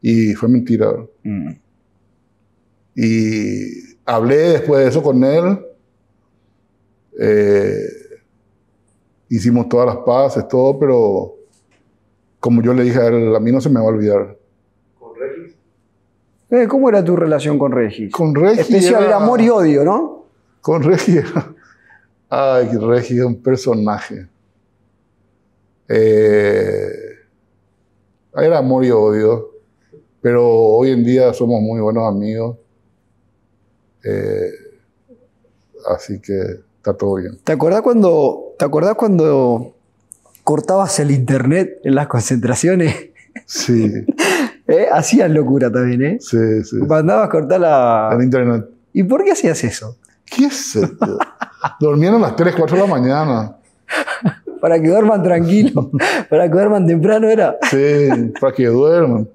Y fue mentira. Mm. Y hablé después de eso con él. Eh, hicimos todas las paces, todo, pero como yo le dije a él, a mí no se me va a olvidar. ¿Con Regis? Eh, ¿Cómo era tu relación con Regis? Con Regis. Especial amor y odio, ¿no? Con Regis. Ay, Regis es un personaje. Eh, era amor y odio. Pero hoy en día somos muy buenos amigos. Eh, así que está todo bien. ¿Te acuerdas cuando, ¿te acuerdas cuando cortabas el internet en las concentraciones? Sí. ¿Eh? Hacías locura también, ¿eh? Sí, sí. Mandabas cortar la... El internet. ¿Y por qué hacías eso? ¿Qué es esto? Dormían a las 3, 4 de la mañana. para que duerman tranquilo, para que duerman temprano era. sí, para que duerman.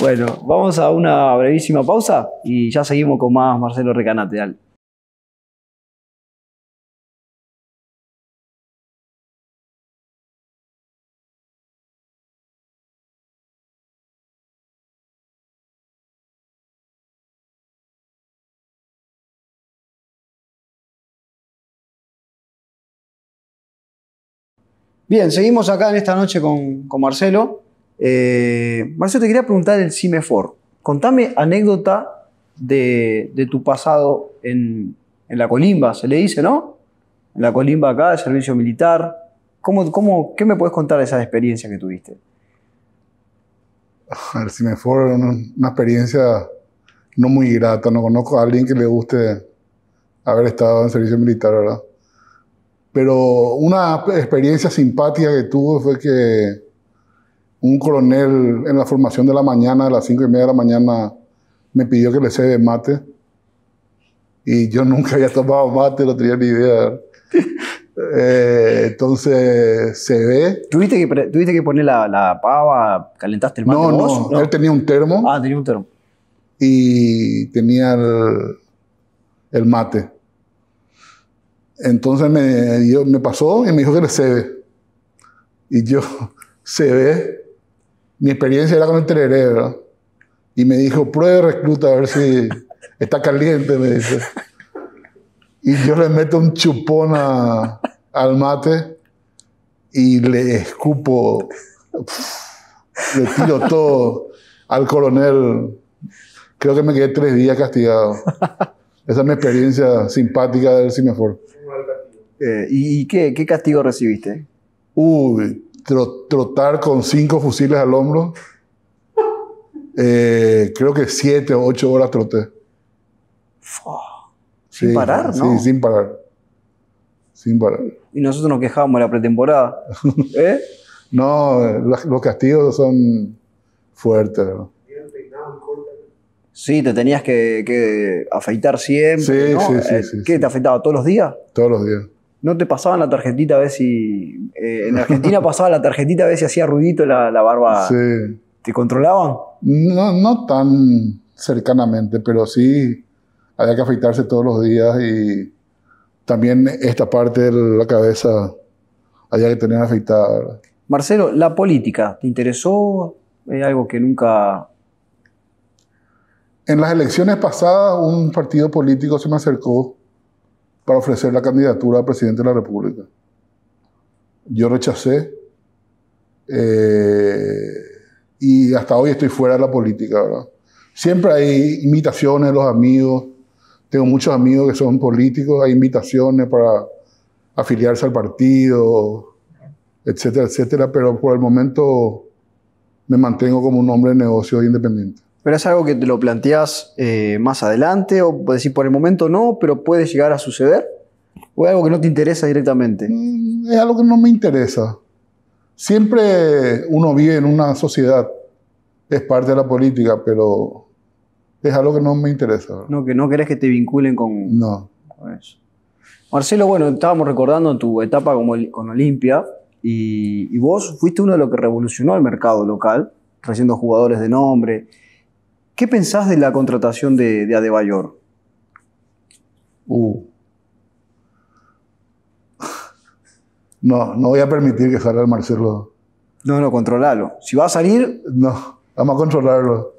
Bueno, vamos a una brevísima pausa y ya seguimos con más Marcelo Recanate. Bien, seguimos acá en esta noche con Marcelo. Eh, Marcelo, te quería preguntar el CIMEFOR. Contame anécdota de, tu pasado en, la Colimba, se le dice, ¿no? En la Colimba acá, de servicio militar. ¿Cómo, qué me puedes contar de esa experiencia que tuviste? Ah, el CIMEFOR era una, experiencia no muy grata. No conozco a alguien que le guste haber estado en servicio militar, ¿verdad? Pero una experiencia simpática que tuve fue que un coronel en la formación de la mañana, a las cinco y media de la mañana, me pidió que le cede mate. Y yo nunca había tomado mate, no tenía ni idea. Eh, entonces se ve. ¿Tuviste que, ¿tuviste que poner la, pava? ¿Calentaste el mate? No, no, él tenía un termo. Ah, tenía un termo. Y tenía el, mate. Entonces me, me pasó y me dijo que le cebe. Y yo, se ve, mi experiencia era con el tereré, Y me dijo, pruebe recluta a ver si está caliente, me dice. Y yo le meto un chupón al mate y le escupo, le tiro todo al coronel. Creo que me quedé tres días castigado. Esa es mi experiencia simpática del Cinefor. Eh, ¿Y qué, qué castigo recibiste? Uy, trotar con cinco fusiles al hombro. Eh, creo que siete o ocho horas troté. Sin parar, ¿no? Sí, sin parar. Sin parar. Y nosotros nos quejábamos la pretemporada. ¿Eh? no, eh, los castigos son fuertes, Sí, te tenías que, que afeitar siempre. Sí, sí, sí, sí, ¿Qué? ¿Te afeitaba todos los días? Todos los días no te pasaban la tarjetita a ver si. Eh, en Argentina pasaba la tarjetita a ver si hacía ruidito la, barba. Sí. ¿Te controlaban? No, no tan cercanamente, pero sí había que afeitarse todos los días y también esta parte de la cabeza había que tener afeitada. Marcelo, la política, ¿te interesó? ¿Es algo que nunca en las elecciones pasadas un partido político se me acercó para ofrecer la candidatura a presidente de la República. Yo rechacé eh, y hasta hoy estoy fuera de la política, ¿verdad? Siempre hay invitaciones de los amigos, tengo muchos amigos que son políticos, hay invitaciones para afiliarse al partido, etcétera, etcétera, pero por el momento me mantengo como un hombre de negocio independiente pero es algo que te lo planteas eh, más adelante o decir por el momento no, pero puede llegar a suceder? ¿O es algo que no te interesa directamente? Mm, es algo que no me interesa. Siempre uno vive en una sociedad, es parte de la política, pero es algo que no me interesa. No, que no querés que te vinculen con, no. Marcelo, bueno, estábamos recordando tu etapa como, con Olimpia y, y, vos fuiste uno de los que revolucionó el mercado local, trayendo jugadores de nombre, ¿Qué pensás de la contratación de, Adebayor? Uh. No, no voy a permitir que salga el Marcelo. No, no, controlalo. Si va a salir. No, vamos a controlarlo.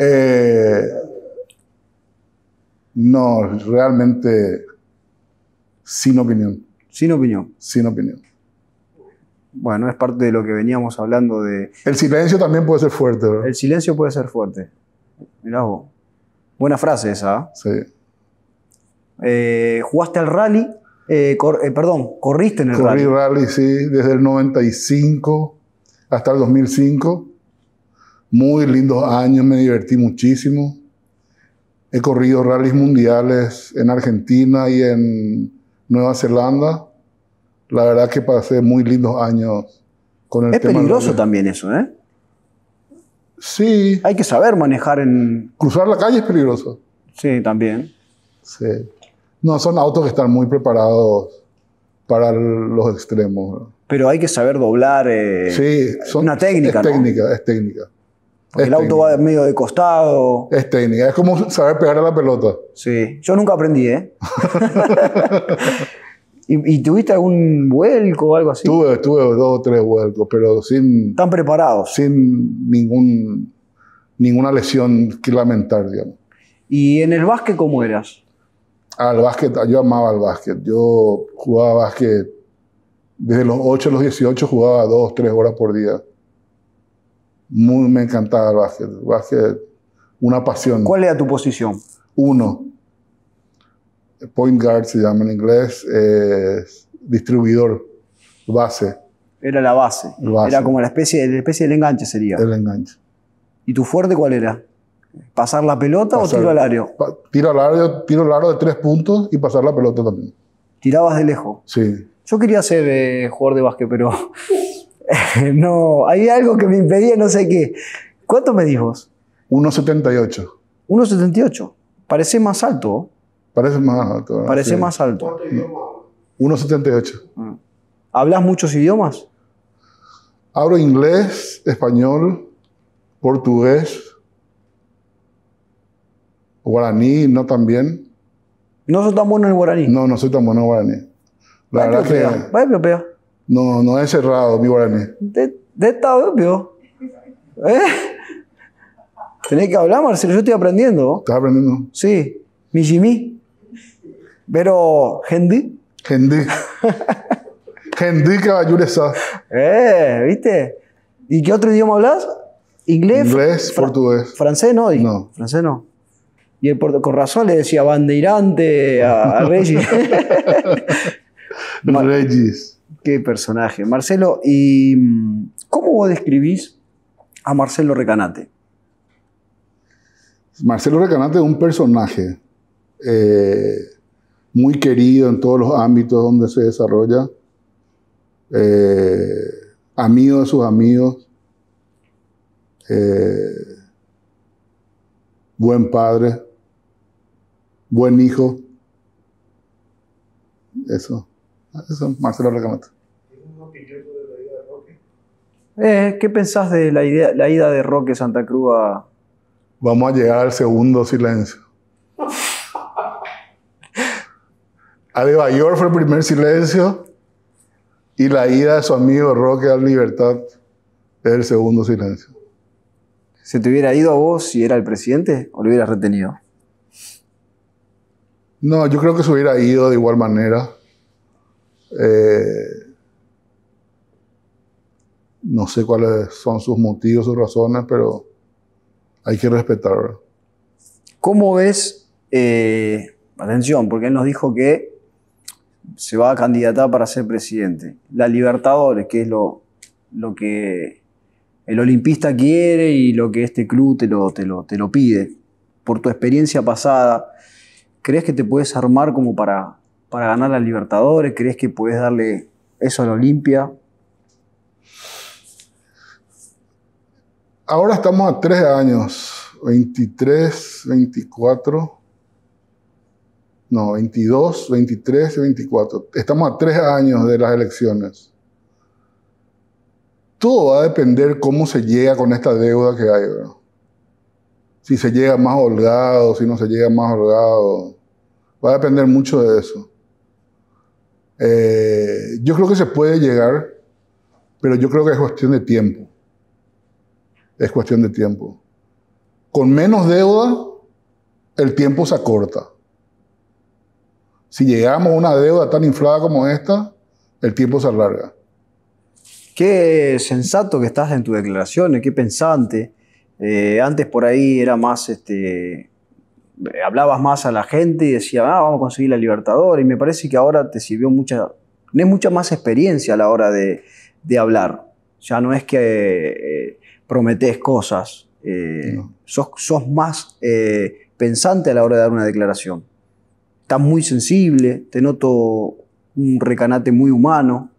Eh, no, realmente sin opinión. Sin opinión. Sin opinión bueno, es parte de lo que veníamos hablando de... El silencio también puede ser fuerte, El silencio puede ser fuerte. Mirá Buena frase esa. ¿ah? Sí. Eh, jugaste al rally, eh, eh, perdón, corriste en el rally. Corrí rally, sí, desde el 95 hasta el 2005. Muy lindos años, me divertí muchísimo. He corrido rallies mundiales en Argentina y en Nueva Zelanda la verdad que pasé muy lindos años con el es peligroso también eso, ¿eh? Sí. Hay que saber manejar en... Cruzar la calle es peligroso. Sí, también. Sí. No, son autos que están muy preparados para los extremos. Pero hay que saber doblar. Eh, sí, son, una técnica. Es técnica, es técnica. el auto va medio de costado. Es técnica, es como saber pegar a la pelota. Sí, yo nunca aprendí, ¿eh? ¿Y, tuviste algún vuelco o algo así? Tuve, tuve dos o tres vuelcos, pero sin... ¿Tan preparados? Sin ningún, ninguna lesión que lamentar, digamos. ¿Y en el básquet cómo eras? Al básquet, yo amaba el básquet. Yo jugaba básquet desde los 8 a los 18, jugaba o tres horas por día. Muy, me encantaba el básquet. El básquet, una pasión. ¿Cuál era tu posición? Uno point guard se llama en inglés, distribuidor, base. Era la base. Era como la especie, la especie del enganche sería. El enganche. ¿Y tu fuerte cuál era? ¿Pasar la pelota o tiro al aro Tiro al aro tiro de tres puntos y pasar la pelota también. ¿Tirabas de lejos? Sí. Yo quería ser eh, jugador de básquet, pero no, hay algo que me impedía, no sé qué. ¿Cuánto me vos? 1,78. 1,78. Parece más alto. Parece más alto. Parece más alto. 1,78. Mm. Mm. ¿Hablas muchos idiomas? Hablo inglés, español, portugués, guaraní, no tan bien. ¿No soy tan bueno en guaraní? No, no soy tan bueno en guaraní. La verdad que... No, no es cerrado mi guaraní. De, de esta ¿Eh? Tenés que hablar, Marcelo, yo estoy aprendiendo. ¿Estás aprendiendo? Sí. Mi Jimmy. Pero, Hendy. Hendy. Hendy caballuresa. Eh, ¿viste? ¿Y qué otro idioma hablas? Inglés. Inglés, portugués. Francés no, No. Francés no. Y el con razón le decía bandeirante a, a Regis. Regis. Qué personaje. Marcelo, ¿y mm, cómo vos describís a Marcelo Recanate? Marcelo Recanate es un personaje. Eh, muy querido en todos los ámbitos donde se desarrolla, eh, amigo de sus amigos, eh, buen padre, buen hijo. Eso, eso, Marcelo Recamato. Eh, ¿Qué pensás de la, idea, la ida de Roque Santa Cruz a... Vamos a llegar al segundo silencio. A York fue el primer silencio y la ida de su amigo Roque a Libertad es el segundo silencio. ¿Se te hubiera ido a vos si era el presidente o lo hubieras retenido? No, yo creo que se hubiera ido de igual manera. Eh, no sé cuáles son sus motivos, sus razones, pero hay que respetarlo. ¿Cómo ves? Eh, atención, porque él nos dijo que se va a candidatar para ser presidente. La Libertadores, que es lo, lo que el olimpista quiere y lo que este club te lo, te lo, te lo pide. Por tu experiencia pasada, ¿crees que te puedes armar como para, para ganar la Libertadores? ¿Crees que puedes darle eso a la Olimpia? Ahora estamos a tres años, 23, 24 no, 22, 23 y 24. Estamos a tres años de las elecciones. Todo va a depender cómo se llega con esta deuda que hay. Si se llega más holgado, si no se llega más holgado. Va a depender mucho de eso. Eh, yo creo que se puede llegar, pero yo creo que es cuestión de tiempo. Es cuestión de tiempo. Con menos deuda, el tiempo se acorta. Si llegamos a una deuda tan inflada como esta, el tiempo se alarga. Qué sensato que estás en tus declaraciones, eh, qué pensante. Eh, antes por ahí era más, este, hablabas más a la gente y decías, ah, vamos a conseguir la Libertador. Y me parece que ahora te sirvió mucha, tenés mucha más experiencia a la hora de, hablar. Ya no es que eh, prometes cosas, sos, más pensante a la hora de dar una declaración estás muy sensible, te noto un recanate muy humano,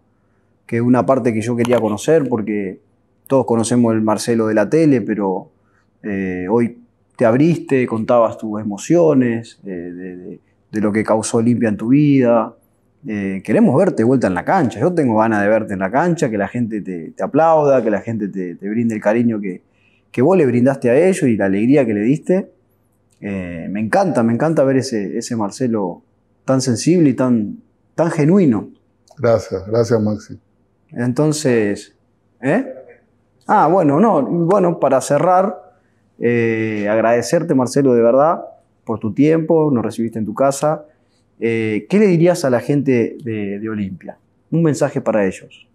que es una parte que yo quería conocer porque todos conocemos el Marcelo de la tele, pero eh, hoy te abriste, contabas tus emociones, de, lo que causó limpia en tu vida. Eh, queremos verte vuelta en la cancha. Yo tengo ganas de verte en la cancha, que la gente te, aplauda, que la gente te, brinde el cariño que, que vos le brindaste a ellos y la alegría que le diste. Eh, me encanta, me encanta ver ese, ese Marcelo tan sensible y tan, tan genuino. Gracias, gracias Maxi. Entonces, ¿eh? Ah, bueno, no, bueno, para cerrar, eh, agradecerte Marcelo de verdad por tu tiempo, nos recibiste en tu casa. Eh, ¿Qué le dirías a la gente de, Olimpia? Un mensaje para ellos.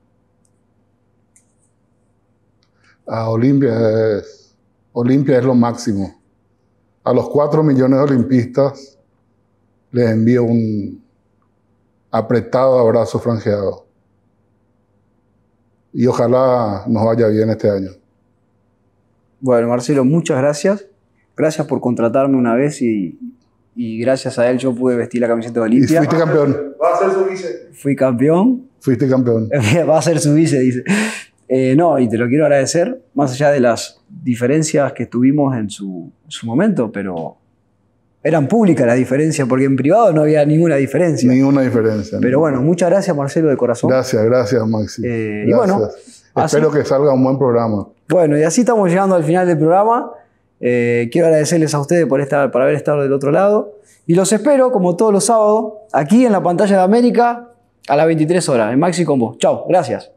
A ah, Olimpia es, Olimpia es lo máximo a los 4 millones de olimpistas les envío un apretado abrazo franjeado. Y ojalá nos vaya bien este año. Bueno, Marcelo, muchas gracias. Gracias por contratarme una vez y, y gracias a él yo pude vestir la camiseta de Olimpia. fuiste campeón. Va a ser su vice. Fui campeón. Fuiste campeón. Va a ser su vice, dice. Eh, no, y te lo quiero agradecer, más allá de las diferencias que tuvimos en su, momento, pero eran públicas las diferencias, porque en privado no había ninguna diferencia. Ninguna diferencia. Pero bueno, muchas gracias Marcelo de corazón. Gracias, gracias Maxi. Eh, y bueno, espero que salga un buen programa. Bueno, y así estamos llegando al final del programa. Eh, quiero agradecerles a ustedes por, estar, por haber estado del otro lado. Y los espero, como todos los sábados, aquí en la pantalla de América, a las 23 horas, en Maxi Combo. Chao, gracias.